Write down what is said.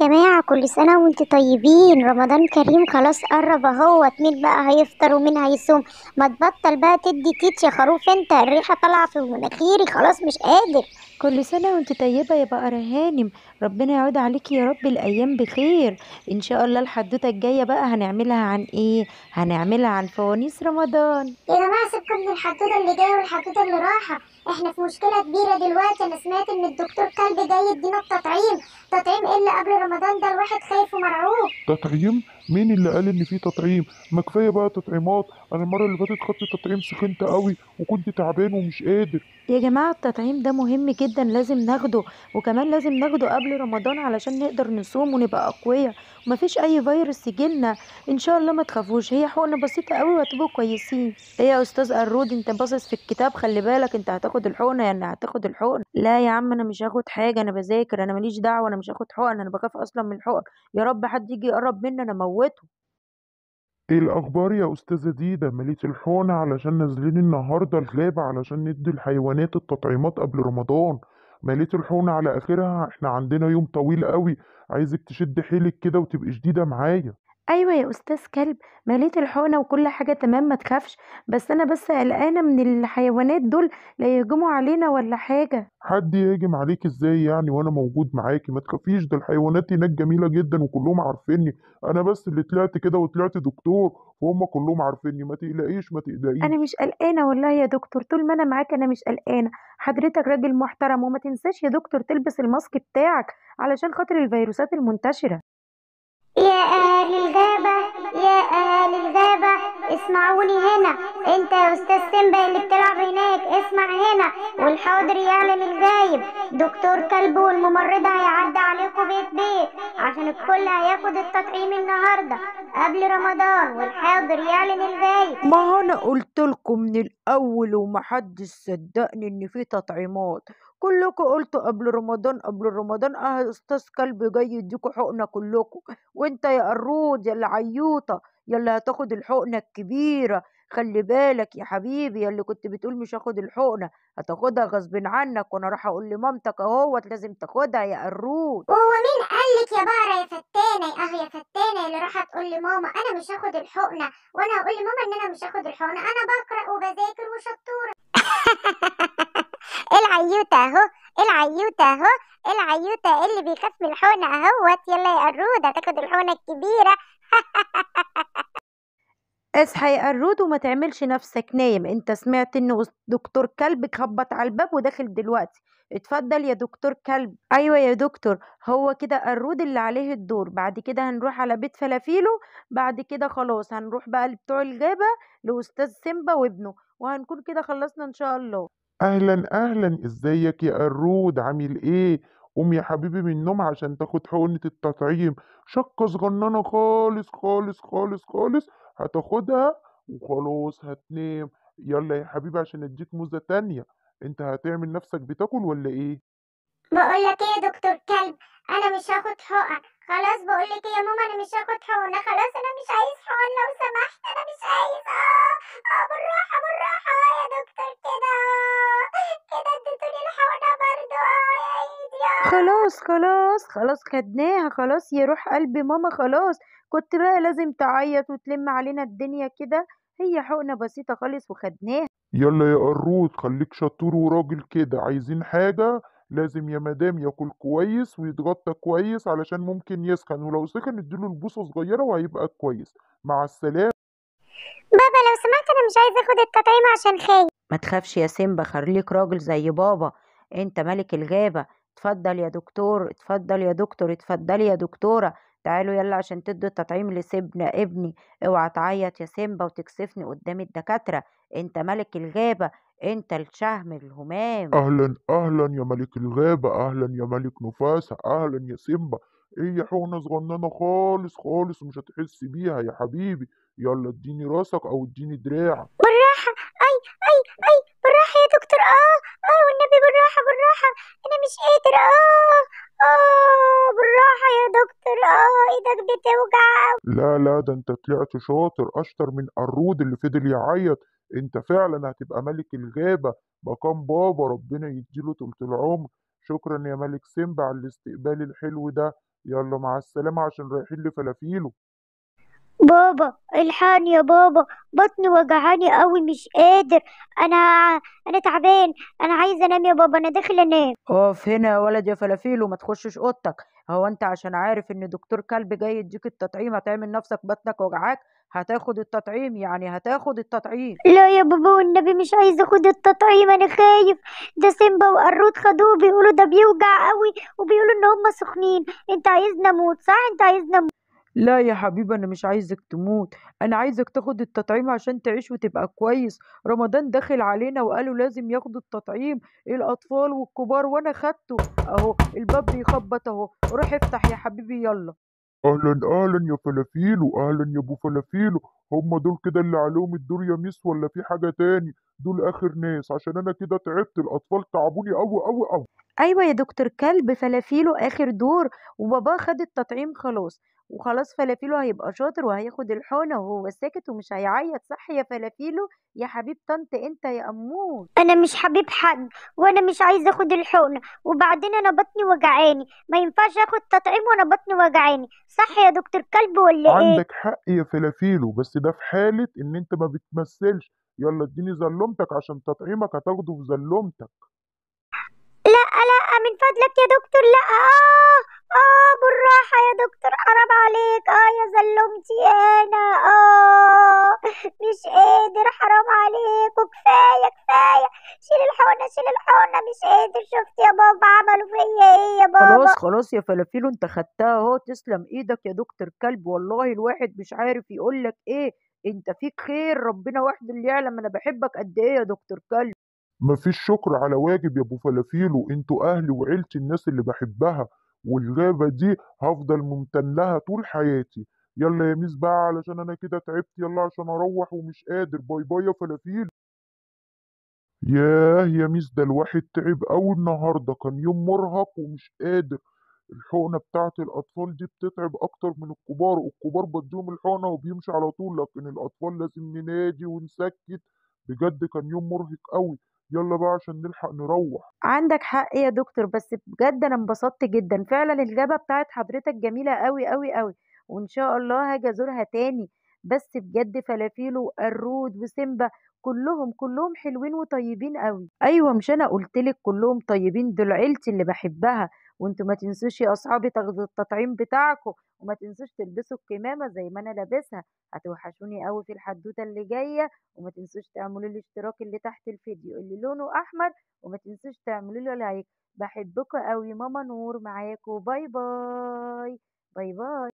يا جماعة كل سنة وانت طيبين رمضان كريم خلاص قرب اهوت مين بقى هيفطر ومين هيصوم ما تبطل بقى تدي تيت يا خروف انت الريحة طالعة في مناخيري خلاص مش قادر كل سنة وانت طيبة يا بقرة هانم ربنا يعود عليكي يا رب الأيام بخير إن شاء الله الحدوتة الجاية بقى هنعملها عن إيه؟ هنعملها عن فوانيس رمضان يا جماعة سيبكم من الحدوتة اللي جاية والحدوتة اللي راحة احنا في مشكله كبيره دلوقتي انا سمعت ان الدكتور كلب جاي يدينا التطعيم تطعيم ايه اللي قبل رمضان ده الواحد خايف ومرعوب تطعيم مين اللي قال ان في تطعيم ما كفايه بقى تطعيمات انا المره اللي فاتت خدت تطعيم سخنت قوي وكنت تعبان ومش قادر يا جماعه التطعيم ده مهم جدا لازم ناخده وكمان لازم ناخده قبل رمضان علشان نقدر نصوم ونبقى اقوياء ومفيش اي فيروس يجيلنا ان شاء الله ما تخافوش هي حقنه بسيطه قوي وهتبقوا كويسين ايه يا استاذ قرود انت باصص في الكتاب خلي بالك انت هتاخد الحقنه يعني هتاخد الحقنه لا يا عم انا مش هاخد حاجه انا بذاكر انا ماليش دعوه انا مش هاخد حقن انا بخاف اصلا من الحقن يا رب حد يجي يقرب مني انا موت موته ايه الاخبار يا استاذه ديده مليت الحونة علشان نازلين النهارده الغابة علشان ندي الحيوانات التطعيمات قبل رمضان مليت الحونة على اخرها احنا عندنا يوم طويل قوي عايزك تشد حيلك كده وتبقي شديده معايا أيوه يا أستاذ كلب، مليت الحقنة وكل حاجة تمام متخافش، بس أنا بس قلقانة من الحيوانات دول لا يهجموا علينا ولا حاجة. حد يهاجم عليك ازاي يعني وانا موجود معاكي ما تخافيش ده الحيوانات هناك جميلة جدا وكلهم عارفيني انا بس اللي طلعت كده وطلعت دكتور وهم كلهم عارفيني ما تقلقيش ما أنا مش قلقانة والله يا دكتور طول ما أنا معاك أنا مش قلقانة، حضرتك راجل محترم وما تنساش يا دكتور تلبس الماسك بتاعك علشان خاطر الفيروسات المنتشرة. يا اسمعوني هنا انت يا استاذ سيمبا اللي بتلعب هناك اسمع هنا والحاضر يعلم الغايب دكتور كلب والممرضه هيعدي عليكم بيت بيت عشان الكل هياخد التطعيم النهارده قبل رمضان والحاضر يعلن الغايب ما انا قلت لكم من الاول ومحدش صدقني ان في تطعيمات كلكم قلتوا قبل رمضان قبل رمضان اه استاذ كلب جاي يديكوا حقنه كلكم وانت يا قرود يا العيوطه يلا هتاخد الحقنة الكبيرة خلي بالك يا حبيبي يلا كنت بتقول مش هاخد الحقنة هتاخدها غصب عنك وانا راح اقول لمامتك اهوت لازم تاخدها يا قرود هو مين قالك يا بقرة يا فتانة يا اهو يا فتانة اللي راح تقول لماما انا مش هاخد الحقنة وانا هقول لماما ان انا مش هاخد الحقنة انا بقرأ وبذاكر وشطورة العيوتة اهو العيوتة اهو العيوتة اللي بيخاف من الحقنة اهوت يلا يا قرود هتاخد الحقنة الكبيرة اصحى يا قرود وما تعملش نفسك نايم انت سمعت ان دكتور كلب خبط على الباب وداخل دلوقتي اتفضل يا دكتور كلب ايوه يا دكتور هو كده قرود اللي عليه الدور بعد كده هنروح على بيت فلافيلو بعد كده خلاص هنروح بقى لبتوع الغابه لاستاذ سيمبا وابنه وهنكون كده خلصنا ان شاء الله اهلا اهلا ازيك يا قرود عامل ايه قوم يا حبيبي من النوم عشان تاخد حقنة التطعيم شقة صغننة خالص خالص خالص خالص هتاخدها وخلاص هتنام يلا يا حبيبي عشان اديك موزة تانية انت هتعمل نفسك بتاكل ولا ايه بقولك ايه يا دكتور كلب انا مش هاخد حقن خلاص بقولك ايه يا ماما انا مش هاخد حقنه خلاص انا مش عايز حقن لو سمحت انا مش عايز اه اه بالراحه بالراحه اه يا دكتور خلاص خلاص خلاص خدناها خلاص يا روح قلبي ماما خلاص كنت بقى لازم تعيط وتلم علينا الدنيا كده هي حقنة بسيطة خالص وخدناها يلا يا قروت خليك شطور وراجل كده عايزين حاجة لازم يا مدام ياكل كويس ويتغطى كويس علشان ممكن يسخن ولو سخن اديله البوصة صغيرة وهيبقى كويس مع السلامة بابا لو سمحت انا مش عايز اخد التطعيم عشان خايف ما تخافش يا سيمبا خليك راجل زي بابا انت ملك الغابة اتفضل يا دكتور اتفضل يا دكتور اتفضلي يا دكتورة تعالوا يلا عشان تدوا التطعيم لسبنا ابني اوعى تعيط يا سيمبا وتكسفني قدام الدكاترة انت ملك الغابة انت الشهم الهمام أهلا أهلا يا ملك الغابة أهلا يا ملك نفاسة أهلا يا سيمبا إيه يا حقنة صغننة خالص خالص ومش هتحس بيها يا حبيبي يلا اديني راسك أو اديني دراعك اي اي بالراحه يا دكتور اه اه والنبي بالراحه بالراحه انا مش قادر اه اه بالراحه يا دكتور اه ايدك بتوجع لا لا ده انت طلعت شاطر اشطر من قرود اللي فضل يعيط انت فعلا هتبقى ملك الغابه مكان بابا ربنا يديله طولة العمر شكرا يا ملك سيمبا على الاستقبال الحلو ده يلا مع السلامه عشان رايحين لفلافيله بابا الحقني يا بابا بطني وجعاني قوي مش قادر انا انا تعبان انا عايز انام يا بابا انا داخل انام اقف هنا يا ولد يا فلافيل وما تخشش اوضتك هو انت عشان عارف ان دكتور كلب جاي يديك التطعيم هتعمل نفسك بطنك وجعاك هتاخد التطعيم يعني هتاخد التطعيم لا يا بابا والنبي مش عايز اخد التطعيم انا خايف ده سيمبا وقرود خدوه بيقولوا ده بيوجع قوي وبيقولوا ان هم سخنين انت عايزنا اموت صح انت عايزنا اموت لا يا حبيبي أنا مش عايزك تموت أنا عايزك تاخد التطعيم عشان تعيش وتبقى كويس رمضان داخل علينا وقالوا لازم ياخدوا التطعيم الأطفال والكبار وأنا خدته أهو الباب بيخبط أهو روح افتح يا حبيبي يلا اهلا اهلا يا فلافيلو اهلا يا ابو فلافيلو هم دول كده اللي عليهم الدور يا ميس ولا في حاجه تاني دول اخر ناس عشان انا كده تعبت الاطفال تعبوني قوي قوي قوي ايوه يا دكتور كلب فلافيلو اخر دور وباباه خد التطعيم خلاص وخلاص فلافيلو هيبقى شاطر وهياخد الحونة وهو ساكت ومش هيعيط صح يا فلافيلو يا حبيب طنط انت يا امور انا مش حبيب حد وانا مش عايز اخد الحقنه وبعدين انا بطني وجعاني ما ينفعش اخد تطعيم وانا بطني وجعاني صح يا دكتور كلب ولا ايه عندك حق يا فلافيلو بس ده في حاله ان انت ما بتمثلش يلا اديني زلومتك عشان تطعيمك هتاخده في زلومتك لا لا من فضلك يا دكتور لا اه اه بالراحة يا دكتور حرام عليك اه يا زلمتي انا اه مش قادر حرام عليك وكفاية كفاية شيل الحقنة شيل الحقنة مش قادر شفت يا بابا عملوا فيا ايه يا بابا خلاص خلاص يا فلافيلو انت خدتها اهو تسلم ايدك يا دكتور كلب والله الواحد مش عارف يقولك ايه انت فيك خير ربنا وحده اللي يعلم انا بحبك قد ايه يا دكتور كلب مفيش شكر على واجب يا ابو فلافيلو انتوا اهلي وعيلتي الناس اللي بحبها والغابة دي هفضل ممتن لها طول حياتي يلا يا ميس بقى علشان انا كده تعبت يلا عشان اروح ومش قادر باي باي يا فلافيل ياه يا ميس ده الواحد تعب أوي النهارده كان يوم مرهق ومش قادر الحقنة بتاعت الأطفال دي بتتعب أكتر من الكبار الكبار بديهم الحقنة وبيمشي على طول لكن الأطفال لازم ننادي ونسكت بجد كان يوم مرهق أوي يلا بقى عشان نلحق نروح عندك حق يا دكتور بس بجد انا انبسطت جدا فعلا الجبهة بتاعت حضرتك جميلة قوي قوي قوي وان شاء الله هاجي ازورها تاني بس بجد فلافيلو الرود وسيمبا كلهم كلهم حلوين وطيبين قوي ايوه مش انا قلتلك كلهم طيبين دول عيلتي اللي بحبها وانتوا ما تنسوش يا اصحابي تاخدوا التطعيم بتاعكم وما تنسوش تلبسوا الكمامه زي ما انا لابسها هتوحشوني قوي في الحدوته اللي جايه وما تنسوش تعملوا لي الاشتراك اللي تحت الفيديو اللي لونه احمر وما تنسوش تعملوا لي لايك بحبكم قوي ماما نور معاكم باي باي باي باي